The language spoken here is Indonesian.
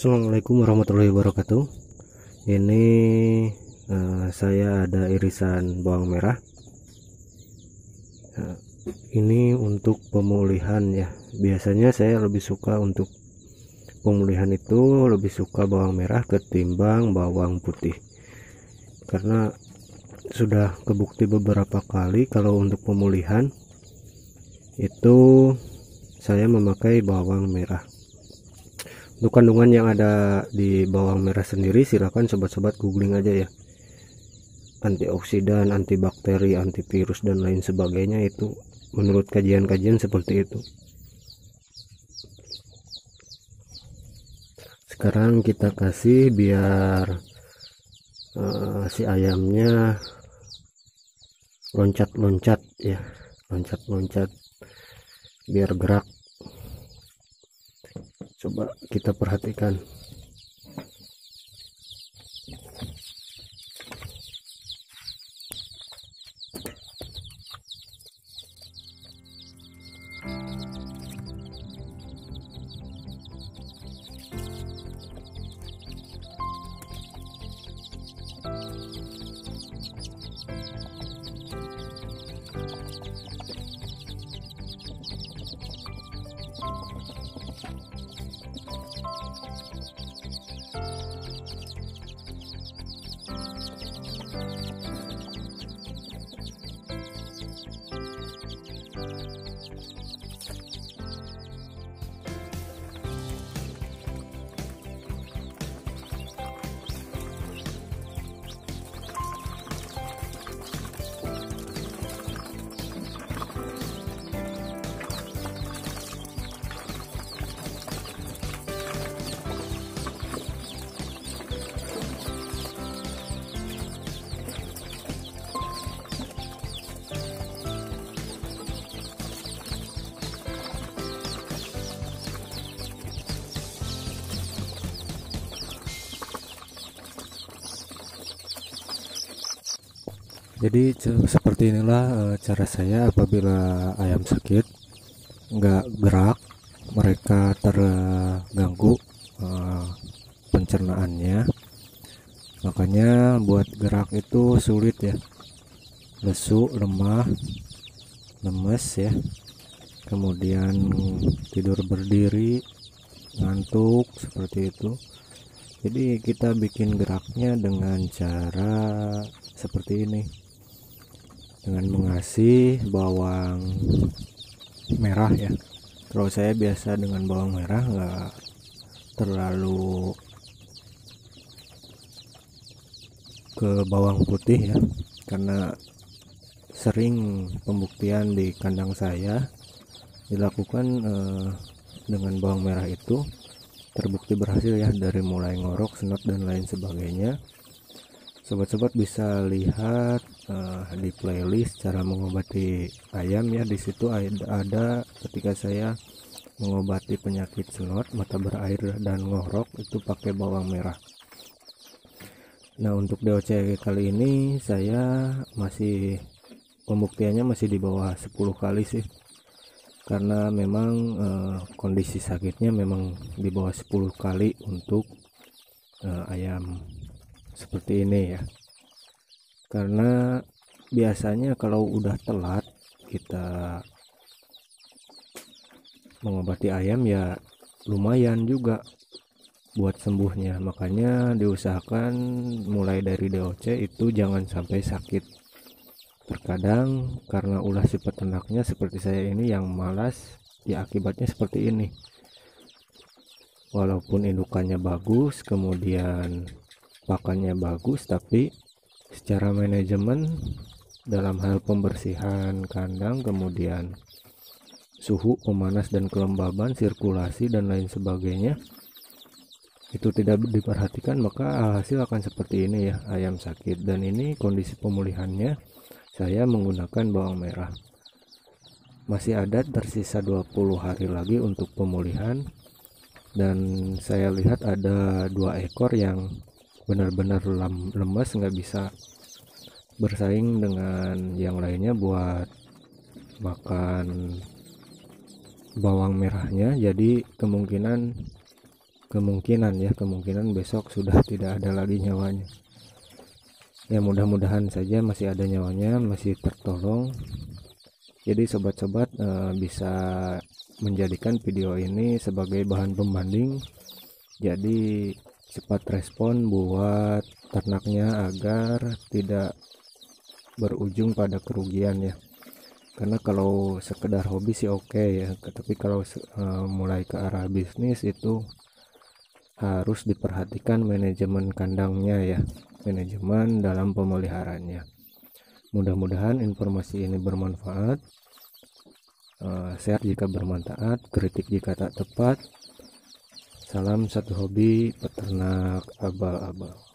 Assalamualaikum warahmatullahi wabarakatuh ini uh, saya ada irisan bawang merah Uh, ini untuk pemulihan ya biasanya saya lebih suka untuk pemulihan itu lebih suka bawang merah ketimbang bawang putih karena sudah kebukti beberapa kali kalau untuk pemulihan itu saya memakai bawang merah untuk kandungan yang ada di bawang merah sendiri silahkan sobat-sobat googling aja ya antioksidan antibakteri antivirus dan lain sebagainya itu menurut kajian-kajian seperti itu sekarang kita kasih biar uh, si ayamnya loncat-loncat ya loncat-loncat biar gerak coba kita perhatikan jadi seperti inilah eh, cara saya apabila ayam sakit nggak gerak mereka terganggu eh, pencernaannya makanya buat gerak itu sulit ya lesu lemah lemes ya kemudian tidur berdiri ngantuk seperti itu jadi kita bikin geraknya dengan cara seperti ini dengan mengasih bawang merah ya kalau saya biasa dengan bawang merah nggak terlalu ke bawang putih ya karena sering pembuktian di kandang saya dilakukan eh, dengan bawang merah itu terbukti berhasil ya dari mulai ngorok, senot dan lain sebagainya sobat-sobat bisa lihat uh, di playlist cara mengobati ayam ya di situ ada, ketika saya mengobati penyakit senot mata berair dan ngorok itu pakai bawang merah nah untuk DOC kali ini saya masih pembuktiannya masih di bawah 10 kali sih karena memang e, kondisi sakitnya memang di bawah 10 kali untuk e, ayam seperti ini ya karena biasanya kalau udah telat kita mengobati ayam ya lumayan juga buat sembuhnya makanya diusahakan mulai dari DOC itu jangan sampai sakit terkadang karena ulah si peternaknya seperti saya ini yang malas ya akibatnya seperti ini walaupun indukannya bagus kemudian pakannya bagus tapi secara manajemen dalam hal pembersihan kandang kemudian suhu pemanas dan kelembaban sirkulasi dan lain sebagainya itu tidak diperhatikan maka hasil akan seperti ini ya ayam sakit dan ini kondisi pemulihannya saya menggunakan bawang merah masih ada tersisa 20 hari lagi untuk pemulihan dan saya lihat ada dua ekor yang benar-benar lemes nggak bisa bersaing dengan yang lainnya buat makan bawang merahnya jadi kemungkinan kemungkinan ya kemungkinan besok sudah tidak ada lagi nyawanya ya mudah-mudahan saja masih ada nyawanya masih tertolong jadi sobat-sobat e, bisa menjadikan video ini sebagai bahan pembanding jadi cepat respon buat ternaknya agar tidak berujung pada kerugian ya karena kalau sekedar hobi sih oke okay ya tapi kalau eh, mulai ke arah bisnis itu harus diperhatikan manajemen kandangnya ya manajemen dalam pemeliharaannya mudah-mudahan informasi ini bermanfaat uh, eh, share jika bermanfaat kritik jika tak tepat Salam satu hobi peternak abal-abal.